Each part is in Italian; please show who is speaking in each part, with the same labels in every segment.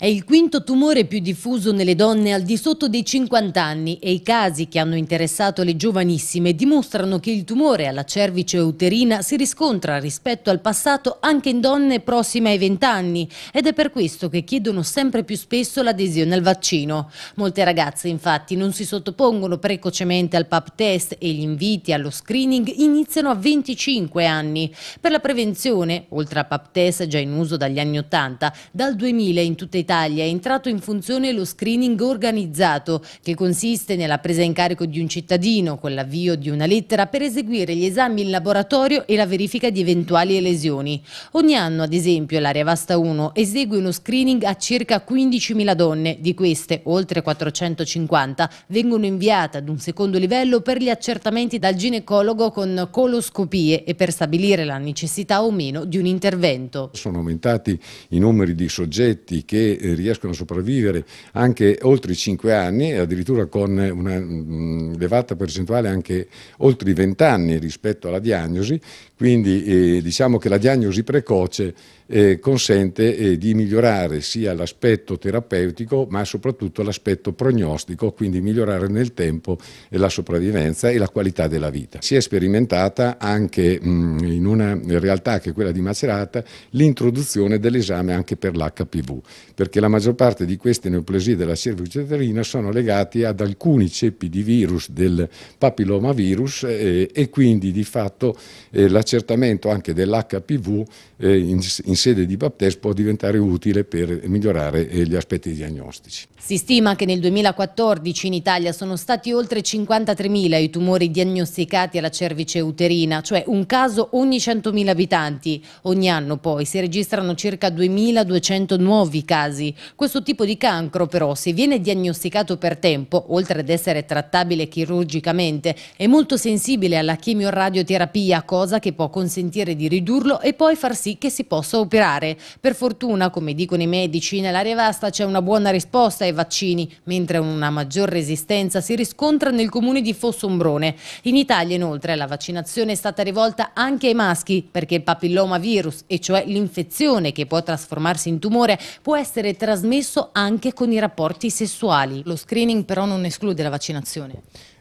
Speaker 1: È il quinto tumore più diffuso nelle donne al di sotto dei 50 anni e i casi che hanno interessato le giovanissime dimostrano che il tumore alla cervice uterina si riscontra rispetto al passato anche in donne prossime ai 20 anni ed è per questo che chiedono sempre più spesso l'adesione al vaccino. Molte ragazze infatti non si sottopongono precocemente al pap test e gli inviti allo screening iniziano a 25 anni. Per la prevenzione, oltre al pap test già in uso dagli anni 80, dal 2000 in tutte Italia Italia è entrato in funzione lo screening organizzato, che consiste nella presa in carico di un cittadino con l'avvio di una lettera per eseguire gli esami in laboratorio e la verifica di eventuali lesioni. Ogni anno, ad esempio, l'area Vasta 1 esegue uno screening a circa 15.000 donne, di queste oltre 450 vengono inviate ad un secondo livello per gli accertamenti dal ginecologo con coloscopie e per stabilire la necessità o meno di un intervento.
Speaker 2: Sono aumentati i numeri di soggetti che eh, riescono a sopravvivere anche oltre i 5 anni, addirittura con una mm, elevata percentuale anche oltre i 20 anni rispetto alla diagnosi, quindi eh, diciamo che la diagnosi precoce eh, consente eh, di migliorare sia l'aspetto terapeutico ma soprattutto l'aspetto prognostico, quindi migliorare nel tempo eh, la sopravvivenza e la qualità della vita. Si è sperimentata anche mh, mm, in una realtà che è quella di Macerata l'introduzione dell'esame anche per l'HPV, per perché la maggior parte di queste neoplasie della cervice uterina sono legate ad alcuni ceppi di virus del papillomavirus eh, e quindi di fatto eh, l'accertamento anche dell'HPV eh, in, in, sede di BAPTES può diventare utile per migliorare eh, gli aspetti diagnostici.
Speaker 1: Si stima che nel 2014 in Italia sono stati oltre 53.000 i tumori diagnosticati alla cervice uterina, cioè un caso ogni 100.000 abitanti. Ogni anno poi si registrano circa 2.200 nuovi casi casi. Questo tipo di cancro però, se viene diagnosticato per tempo, oltre ad essere trattabile chirurgicamente, è molto sensibile alla chemioradioterapia, cosa che può consentire di ridurlo e poi far sì che si possa operare. Per fortuna, come dicono i medici, nell'area vasta c'è una buona risposta ai vaccini, mentre una maggior resistenza si riscontra nel comune di Fossombrone. In Italia inoltre la vaccinazione è stata rivolta anche ai maschi perché il papillomavirus, e cioè l'infezione che può trasformarsi in tumore, può essere essere trasmesso anche con i rapporti sessuali. Lo screening però non esclude la vaccinazione.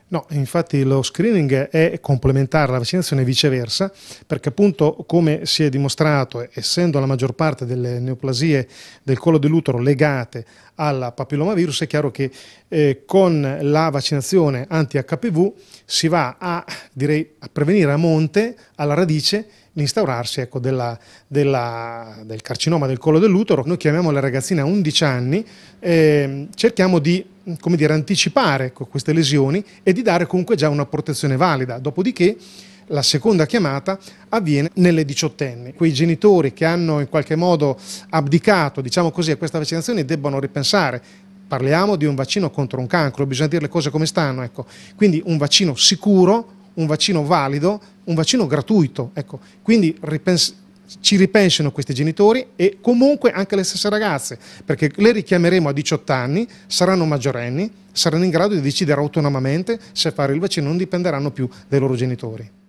Speaker 3: No, infatti lo screening è complementare alla vaccinazione e viceversa, perché appunto come si è dimostrato, essendo la maggior parte delle neoplasie del collo dell'utero legate al papillomavirus, è chiaro che eh, con la vaccinazione anti-HPV si va a, direi, a prevenire a monte, alla radice, l'instaurarsi ecco, della, della, del carcinoma del collo dell'utero. Noi chiamiamo la ragazzina a 11 anni, eh, cerchiamo di dire, anticipare ecco, queste lesioni e di dare comunque già una protezione valida. Dopodiché la seconda chiamata avviene nelle diciottenni. Quei genitori che hanno in qualche modo abdicato diciamo così, a questa vaccinazione debbano ripensare. Parliamo di un vaccino contro un cancro, bisogna dire le cose come stanno. Ecco. Quindi un vaccino sicuro, un vaccino valido, un vaccino gratuito. Ecco, quindi ripens ci ripensino questi genitori e comunque anche le stesse ragazze, perché le richiameremo a 18 anni, saranno maggiorenni, saranno in grado di decidere autonomamente se fare il vaccino, non dipenderanno più dai loro genitori.